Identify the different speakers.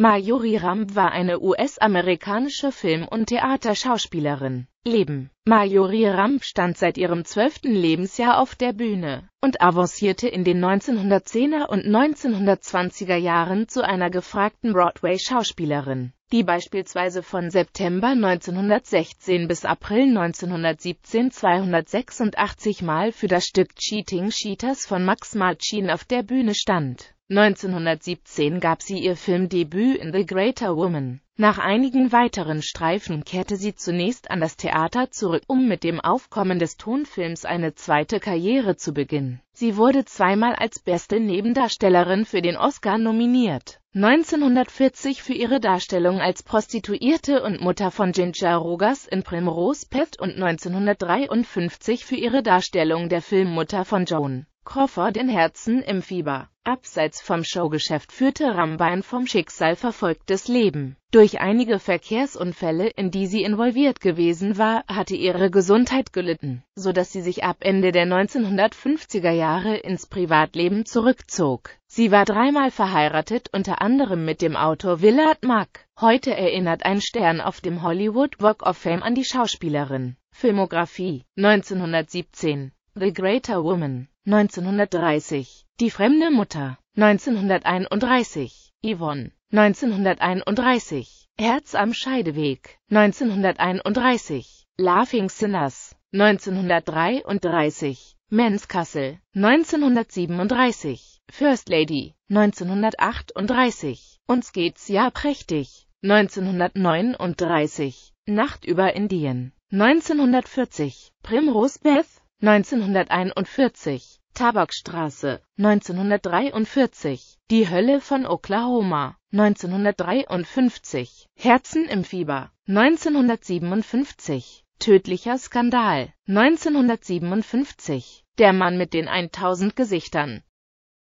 Speaker 1: Marjorie Ramp war eine US-amerikanische Film- und Theaterschauspielerin. Leben Marjorie Ramp stand seit ihrem zwölften Lebensjahr auf der Bühne und avancierte in den 1910er und 1920er Jahren zu einer gefragten Broadway-Schauspielerin, die beispielsweise von September 1916 bis April 1917 286 Mal für das Stück Cheating Cheaters von Max Marcin auf der Bühne stand. 1917 gab sie ihr Filmdebüt in The Greater Woman. Nach einigen weiteren Streifen kehrte sie zunächst an das Theater zurück, um mit dem Aufkommen des Tonfilms eine zweite Karriere zu beginnen. Sie wurde zweimal als beste Nebendarstellerin für den Oscar nominiert. 1940 für ihre Darstellung als Prostituierte und Mutter von Ginger Rogers in Primrose Pet und 1953 für ihre Darstellung der Filmmutter von Joan Crawford in Herzen im Fieber. Abseits vom Showgeschäft führte Rambein vom Schicksal verfolgtes Leben. Durch einige Verkehrsunfälle, in die sie involviert gewesen war, hatte ihre Gesundheit gelitten, so dass sie sich ab Ende der 1950er Jahre ins Privatleben zurückzog. Sie war dreimal verheiratet, unter anderem mit dem Autor Willard Mack. Heute erinnert ein Stern auf dem Hollywood Walk of Fame an die Schauspielerin. Filmografie 1917 The Greater Woman 1930 die fremde Mutter 1931, Yvonne 1931, Herz am Scheideweg 1931, Laughing Sinners 1933, Men's Castle 1937, First Lady 1938, Uns geht's ja prächtig 1939, Nacht über Indien 1940, Primrose Beth 1941, Tabakstraße, 1943, Die Hölle von Oklahoma, 1953, Herzen im Fieber, 1957, Tödlicher Skandal, 1957, Der Mann mit den 1000 Gesichtern,